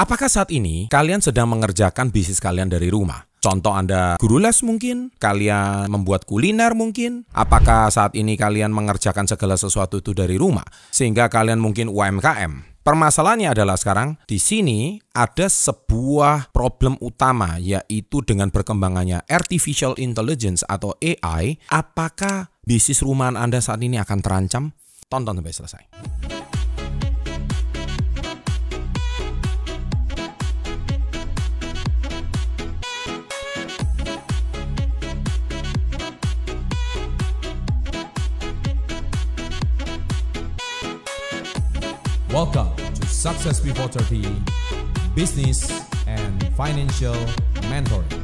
Apakah saat ini kalian sedang mengerjakan bisnis kalian dari rumah? Contoh Anda guru les mungkin, kalian membuat kuliner mungkin, apakah saat ini kalian mengerjakan segala sesuatu itu dari rumah, sehingga kalian mungkin UMKM. Permasalahannya adalah sekarang di sini ada sebuah problem utama yaitu dengan perkembangannya artificial intelligence atau AI, apakah bisnis rumahan Anda saat ini akan terancam? Tonton sampai selesai. Welcome to Success Before 30 Business and Financial Mentoring.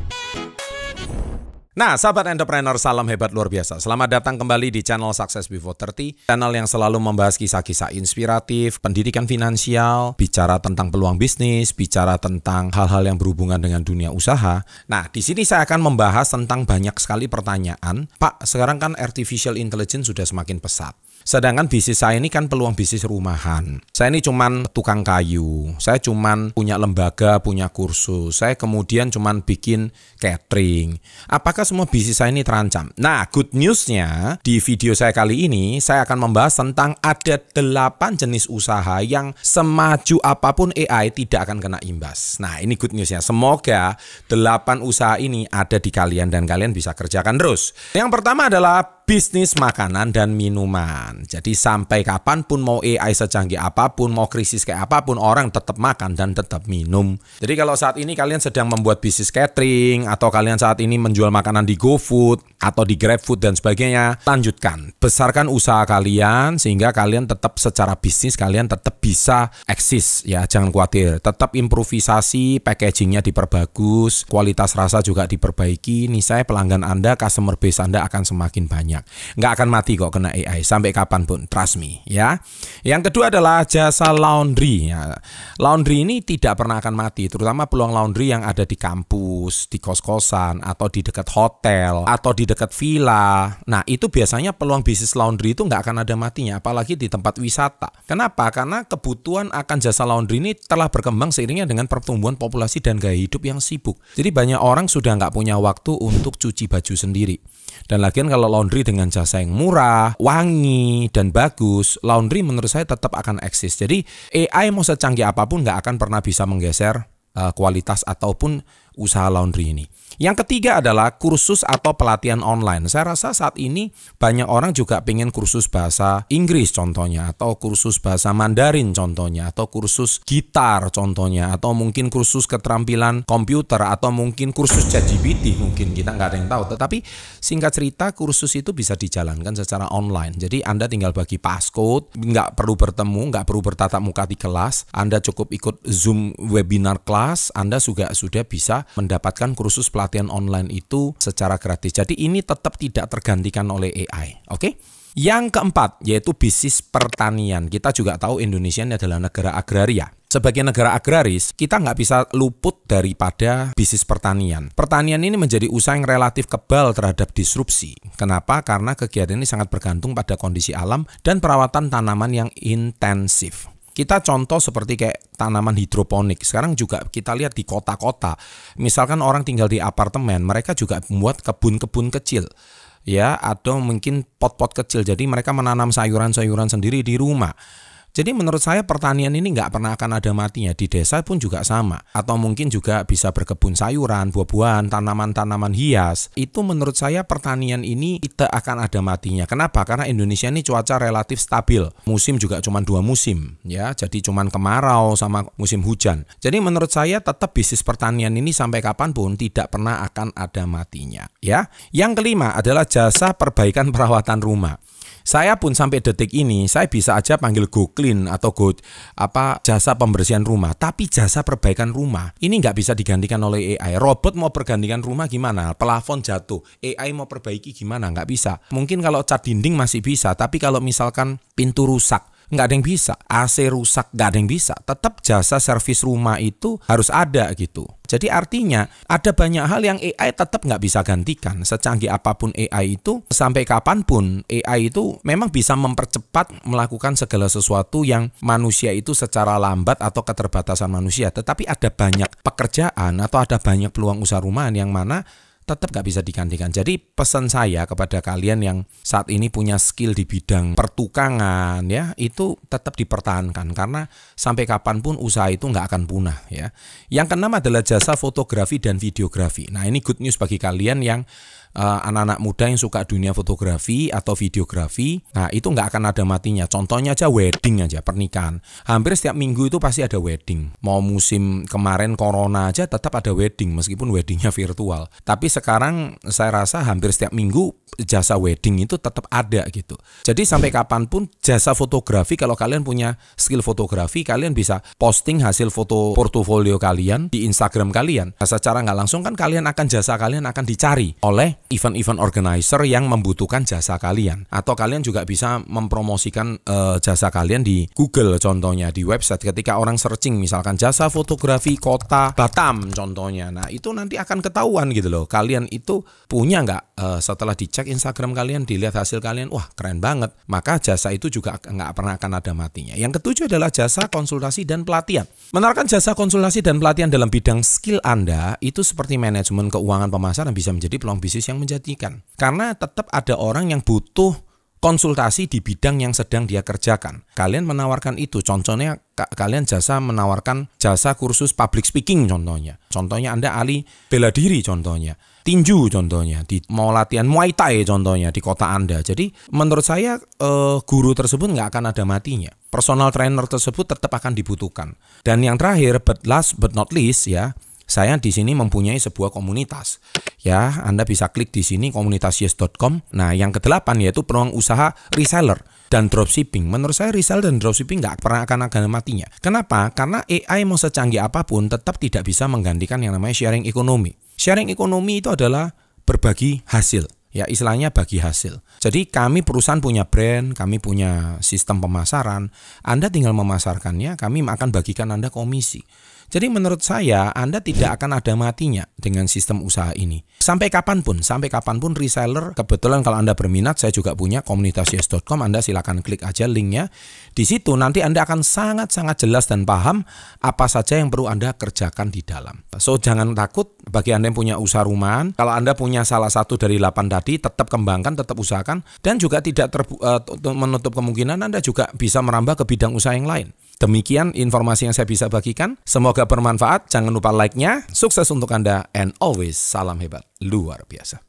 Nah, sahabat entrepreneur, salam hebat luar biasa. Selamat datang kembali di channel Success Before 30, channel yang selalu membahas kisah-kisah inspiratif, pendidikan finansial, bicara tentang peluang bisnis, bicara tentang hal-hal yang berhubungan dengan dunia usaha. Nah, di sini saya akan membahas tentang banyak sekali pertanyaan. Pak, sekarang kan artificial intelligence sudah semakin pesat. Sedangkan bisnis saya ini kan peluang bisnis rumahan. Saya ini cuman tukang kayu, saya cuman punya lembaga, punya kursus, saya kemudian cuman bikin catering. Apakah semua bisnis saya ini terancam? Nah, good newsnya di video saya kali ini, saya akan membahas tentang ada 8 jenis usaha yang semaju apapun AI tidak akan kena imbas. Nah, ini good newsnya. Semoga 8 usaha ini ada di kalian dan kalian bisa kerjakan terus. Yang pertama adalah bisnis makanan dan minuman. Jadi sampai kapanpun mau AI secanggih apapun, mau krisis kayak apapun, orang tetap makan dan tetap minum. Jadi kalau saat ini kalian sedang membuat bisnis catering, atau kalian saat ini menjual makanan di GoFood, atau di GrabFood dan sebagainya, lanjutkan. Besarkan usaha kalian sehingga kalian tetap secara bisnis kalian tetap bisa eksis ya, jangan khawatir. Tetap improvisasi, packagingnya diperbagus, kualitas rasa juga diperbaiki, nih saya pelanggan Anda, customer base Anda akan semakin banyak banyak. Nggak akan mati kok kena AI sampai kapanpun, trust me ya. Yang kedua adalah jasa laundry. Ya. Laundry ini tidak pernah akan mati, terutama peluang laundry yang ada di kampus, di kos-kosan, atau di dekat hotel, atau di dekat villa. Nah itu biasanya peluang bisnis laundry itu nggak akan ada matinya, apalagi di tempat wisata. Kenapa? Karena kebutuhan akan jasa laundry ini telah berkembang seiringnya dengan pertumbuhan populasi dan gaya hidup yang sibuk. Jadi banyak orang sudah nggak punya waktu untuk cuci baju sendiri. Dan lagian kalau laundry dengan jasa yang murah, wangi, dan bagus, laundry menurut saya tetap akan eksis. Jadi AI mau secanggih apapun nggak akan pernah bisa menggeser uh, kualitas ataupun usaha laundry ini. Yang ketiga adalah kursus atau pelatihan online. Saya rasa saat ini banyak orang juga pengen kursus bahasa Inggris contohnya, atau kursus bahasa Mandarin contohnya, atau kursus gitar contohnya, atau mungkin kursus keterampilan komputer, atau mungkin kursus ChatGPT mungkin kita nggak ada yang tahu. Tetapi singkat cerita kursus itu bisa dijalankan secara online. Jadi Anda tinggal bagi passcode, nggak perlu bertemu, nggak perlu bertatap muka di kelas. Anda cukup ikut Zoom webinar kelas, Anda juga sudah bisa mendapatkan kursus pelatihan online itu secara gratis. Jadi ini tetap tidak tergantikan oleh AI. Oke? Okay? Yang keempat yaitu bisnis pertanian. Kita juga tahu Indonesia ini adalah negara agraria. Sebagai negara agraris, kita nggak bisa luput daripada bisnis pertanian. Pertanian ini menjadi usaha yang relatif kebal terhadap disrupsi. Kenapa? Karena kegiatan ini sangat bergantung pada kondisi alam dan perawatan tanaman yang intensif. Kita contoh seperti kayak tanaman hidroponik. Sekarang juga kita lihat di kota-kota. Misalkan orang tinggal di apartemen, mereka juga membuat kebun-kebun kecil ya atau mungkin pot-pot kecil. Jadi mereka menanam sayuran-sayuran sendiri di rumah jadi menurut saya pertanian ini nggak pernah akan ada matinya di desa pun juga sama. Atau mungkin juga bisa berkebun sayuran, buah-buahan, tanaman-tanaman hias. Itu menurut saya pertanian ini tidak akan ada matinya. Kenapa? Karena Indonesia ini cuaca relatif stabil. Musim juga cuma dua musim, ya. Jadi cuma kemarau sama musim hujan. Jadi menurut saya tetap bisnis pertanian ini sampai kapanpun tidak pernah akan ada matinya, ya. Yang kelima adalah jasa perbaikan perawatan rumah. Saya pun sampai detik ini saya bisa aja panggil Go Clean atau Go apa jasa pembersihan rumah, tapi jasa perbaikan rumah ini nggak bisa digantikan oleh AI. Robot mau pergantikan rumah gimana? Pelafon jatuh, AI mau perbaiki gimana? Nggak bisa. Mungkin kalau cat dinding masih bisa, tapi kalau misalkan pintu rusak nggak ada yang bisa. AC rusak nggak ada yang bisa. Tetap jasa servis rumah itu harus ada gitu. Jadi artinya ada banyak hal yang AI tetap nggak bisa gantikan. Secanggih apapun AI itu, sampai kapanpun AI itu memang bisa mempercepat melakukan segala sesuatu yang manusia itu secara lambat atau keterbatasan manusia. Tetapi ada banyak pekerjaan atau ada banyak peluang usaha rumahan yang mana tetap gak bisa digantikan. Jadi pesan saya kepada kalian yang saat ini punya skill di bidang pertukangan ya itu tetap dipertahankan karena sampai kapanpun usaha itu nggak akan punah ya. Yang keenam adalah jasa fotografi dan videografi. Nah ini good news bagi kalian yang Eh, anak-anak muda yang suka dunia fotografi atau videografi, nah itu nggak akan ada matinya. Contohnya aja wedding aja, pernikahan. Hampir setiap minggu itu pasti ada wedding. Mau musim kemarin corona aja tetap ada wedding meskipun weddingnya virtual. Tapi sekarang saya rasa hampir setiap minggu jasa wedding itu tetap ada gitu. Jadi sampai kapanpun jasa fotografi kalau kalian punya skill fotografi kalian bisa posting hasil foto portofolio kalian di Instagram kalian. Nah, secara nggak langsung kan kalian akan jasa kalian akan dicari oleh event-event organizer yang membutuhkan jasa kalian atau kalian juga bisa mempromosikan e, jasa kalian di Google contohnya di website ketika orang searching misalkan jasa fotografi kota Batam contohnya nah itu nanti akan ketahuan gitu loh kalian itu punya nggak e, setelah dicek Instagram kalian dilihat hasil kalian wah keren banget maka jasa itu juga nggak pernah akan ada matinya yang ketujuh adalah jasa konsultasi dan pelatihan menarikkan jasa konsultasi dan pelatihan dalam bidang skill Anda itu seperti manajemen keuangan pemasaran bisa menjadi peluang bisnis yang yang menjadikan. Karena tetap ada orang yang butuh konsultasi di bidang yang sedang dia kerjakan. Kalian menawarkan itu, contohnya kalian jasa menawarkan jasa kursus public speaking contohnya. Contohnya Anda ahli bela diri contohnya, tinju contohnya, di mau latihan Muay Thai contohnya di kota Anda. Jadi menurut saya eh, guru tersebut nggak akan ada matinya. Personal trainer tersebut tetap akan dibutuhkan. Dan yang terakhir, but last but not least ya, saya di sini mempunyai sebuah komunitas. Ya, Anda bisa klik di sini komunitasyes.com. Nah, yang kedelapan yaitu peluang usaha reseller dan dropshipping. Menurut saya reseller dan dropshipping nggak pernah akan akan matinya. Kenapa? Karena AI mau secanggih apapun tetap tidak bisa menggantikan yang namanya sharing ekonomi. Sharing ekonomi itu adalah berbagi hasil ya istilahnya bagi hasil. Jadi kami perusahaan punya brand, kami punya sistem pemasaran, Anda tinggal memasarkannya, kami akan bagikan Anda komisi. Jadi menurut saya Anda tidak akan ada matinya dengan sistem usaha ini. Sampai kapanpun, sampai kapanpun reseller, kebetulan kalau Anda berminat, saya juga punya komunitas yes.com, Anda silakan klik aja linknya. Di situ nanti Anda akan sangat-sangat jelas dan paham apa saja yang perlu Anda kerjakan di dalam. So jangan takut bagi Anda yang punya usaha rumahan, kalau Anda punya salah satu dari 8 tadi, tetap kembangkan, tetap usahakan, dan juga tidak eh, menutup kemungkinan Anda juga bisa merambah ke bidang usaha yang lain. Demikian informasi yang saya bisa bagikan. Semoga bermanfaat. Jangan lupa like-nya. Sukses untuk Anda and always salam hebat. Luar biasa.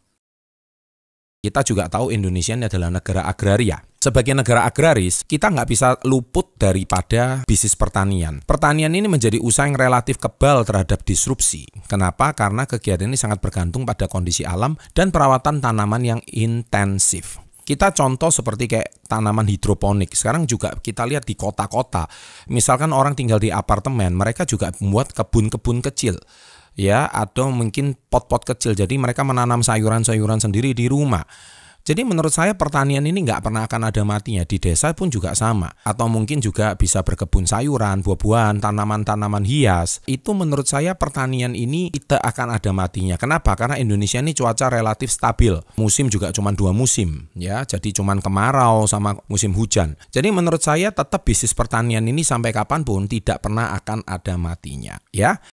Kita juga tahu Indonesia ini adalah negara agraria. Sebagai negara agraris, kita nggak bisa luput daripada bisnis pertanian. Pertanian ini menjadi usaha yang relatif kebal terhadap disrupsi. Kenapa? Karena kegiatan ini sangat bergantung pada kondisi alam dan perawatan tanaman yang intensif. Kita contoh seperti kayak tanaman hidroponik. Sekarang juga kita lihat di kota-kota. Misalkan orang tinggal di apartemen, mereka juga membuat kebun-kebun kecil ya atau mungkin pot-pot kecil. Jadi mereka menanam sayuran-sayuran sendiri di rumah jadi menurut saya pertanian ini nggak pernah akan ada matinya di desa pun juga sama. Atau mungkin juga bisa berkebun sayuran, buah-buahan, tanaman-tanaman hias. Itu menurut saya pertanian ini tidak akan ada matinya. Kenapa? Karena Indonesia ini cuaca relatif stabil. Musim juga cuma dua musim, ya. Jadi cuma kemarau sama musim hujan. Jadi menurut saya tetap bisnis pertanian ini sampai kapanpun tidak pernah akan ada matinya, ya.